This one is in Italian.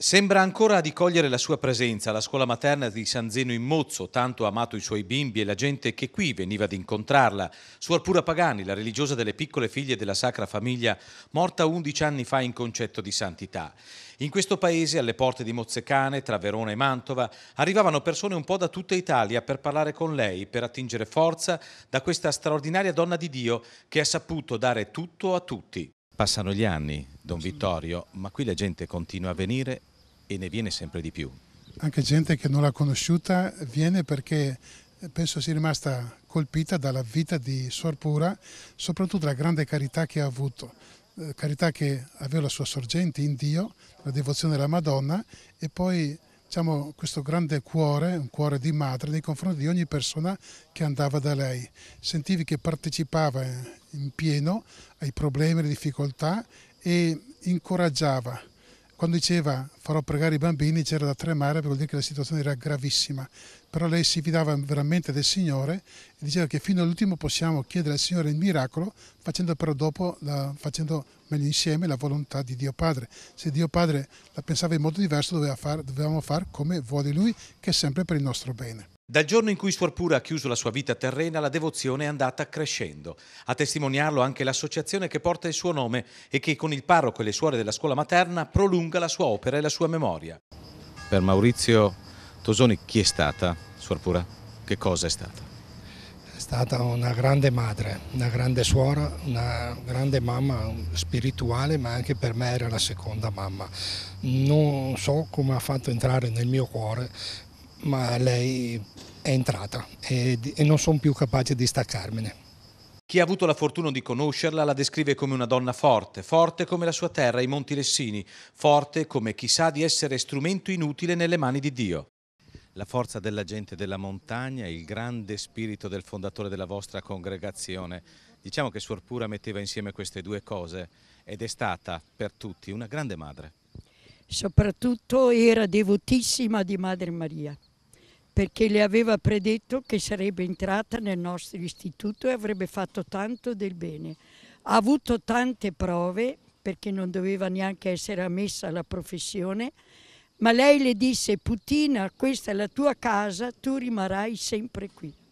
Sembra ancora di cogliere la sua presenza alla scuola materna di San Zeno in Mozzo, tanto amato i suoi bimbi e la gente che qui veniva ad incontrarla. Suor Pura Pagani, la religiosa delle piccole figlie della Sacra Famiglia, morta 11 anni fa in concetto di santità. In questo paese, alle porte di Mozzecane, tra Verona e Mantova, arrivavano persone un po' da tutta Italia per parlare con lei, per attingere forza da questa straordinaria donna di Dio che ha saputo dare tutto a tutti. Passano gli anni, Don Vittorio, ma qui la gente continua a venire e ne viene sempre di più. Anche gente che non l'ha conosciuta viene perché eh, penso sia rimasta colpita dalla vita di Suor Pura, soprattutto la grande carità che ha avuto, eh, carità che aveva la sua sorgente in Dio, la devozione alla Madonna e poi diciamo, questo grande cuore, un cuore di madre nei confronti di ogni persona che andava da lei. Sentivi che partecipava eh, in pieno ai problemi, alle difficoltà e incoraggiava. Quando diceva farò pregare i bambini c'era da tremare perché vuol dire che la situazione era gravissima, però lei si fidava veramente del Signore e diceva che fino all'ultimo possiamo chiedere al Signore il miracolo facendo però dopo, la, facendo meglio insieme la volontà di Dio Padre. Se Dio Padre la pensava in modo diverso dovevamo fare come vuole Lui che è sempre per il nostro bene. Dal giorno in cui Suor Pura ha chiuso la sua vita terrena, la devozione è andata crescendo. A testimoniarlo anche l'associazione che porta il suo nome e che con il parroco e le suore della scuola materna prolunga la sua opera e la sua memoria. Per Maurizio Tosoni chi è stata Suor Pura? Che cosa è stata? È stata una grande madre, una grande suora, una grande mamma spirituale, ma anche per me era la seconda mamma. Non so come ha fatto entrare nel mio cuore ma lei è entrata e, e non sono più capace di staccarmene. Chi ha avuto la fortuna di conoscerla la descrive come una donna forte, forte come la sua terra, i Monti Lessini, forte come chi sa di essere strumento inutile nelle mani di Dio. La forza della gente della montagna, il grande spirito del fondatore della vostra congregazione. Diciamo che Suor Pura metteva insieme queste due cose ed è stata per tutti una grande madre. Soprattutto era devotissima di Madre Maria perché le aveva predetto che sarebbe entrata nel nostro istituto e avrebbe fatto tanto del bene. Ha avuto tante prove perché non doveva neanche essere ammessa alla professione, ma lei le disse Putina questa è la tua casa, tu rimarrai sempre qui.